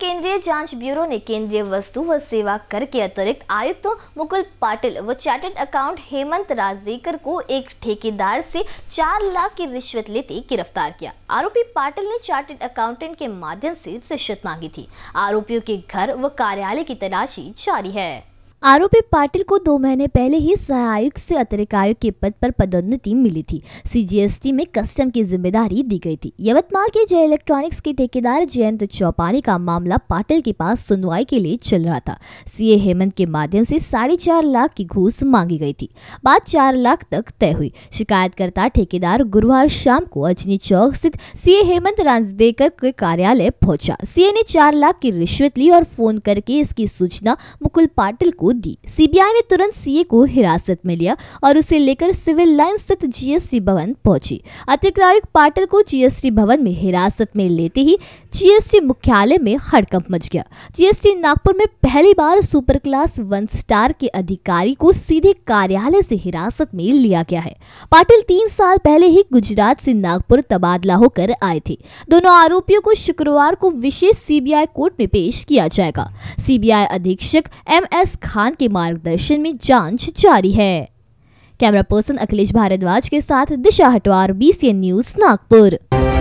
केंद्रीय जांच ब्यूरो ने केंद्रीय वस्तु व सेवा कर के अतिरिक्त आयुक्त मुकुल पाटिल व चार्टर्ड अकाउंट हेमंत राजेकर को एक ठेकेदार से चार लाख की रिश्वत लेते गिरफ्तार किया आरोपी पाटिल ने चार्टर्ड अकाउंटेंट के माध्यम से रिश्वत मांगी थी आरोपियों के घर व कार्यालय की तलाशी जारी है आरोपी पाटिल को दो महीने पहले ही सहायक से अतिरिक्त आयुक्त के पद पर पदोन्नति मिली थी सीजीएसटी में कस्टम की जिम्मेदारी दी गई थी यवतमाल के जय इलेक्ट्रॉनिक्स के ठेकेदार जयंत चौपानी का मामला पाटिल के पास सुनवाई के लिए चल रहा था सीए हेमंत के माध्यम से साढ़े चार लाख की घूस मांगी गई थी बात चार लाख तक तय हुई शिकायतकर्ता ठेकेदार गुरुवार शाम को अजनी चौक स्थित सीए हेमंत राजदेकर के कार्यालय पहुंचा सीए ने चार लाख की रिश्वत ली और फोन करके इसकी सूचना मुकुल पाटिल को दी सीबीआई ने तुरंत सीए को हिरासत में लिया और उसे लेकर सिविल लाइन स्थित जीएसटी भवन पहुंची अतिरिक्त आयुक्त पाटिल को जीएसटी भवन में हिरासत में लेते ही जीएसटी मुख्यालय में हड़कंप मच गया जीएसटी नागपुर में पहली बार सुपर क्लास वन स्टार के अधिकारी को सीधे कार्यालय से हिरासत में लिया गया है पाटिल तीन साल पहले ही गुजरात से नागपुर तबादला होकर आए थे दोनों आरोपियों को शुक्रवार को विशेष सीबीआई कोर्ट में पेश किया जाएगा सीबीआई अधीक्षक एम एस खान के मार्गदर्शन में जांच जारी है कैमरा पर्सन अखिलेश भारद्वाज के साथ दिशा हटवार बीसीएन न्यूज नागपुर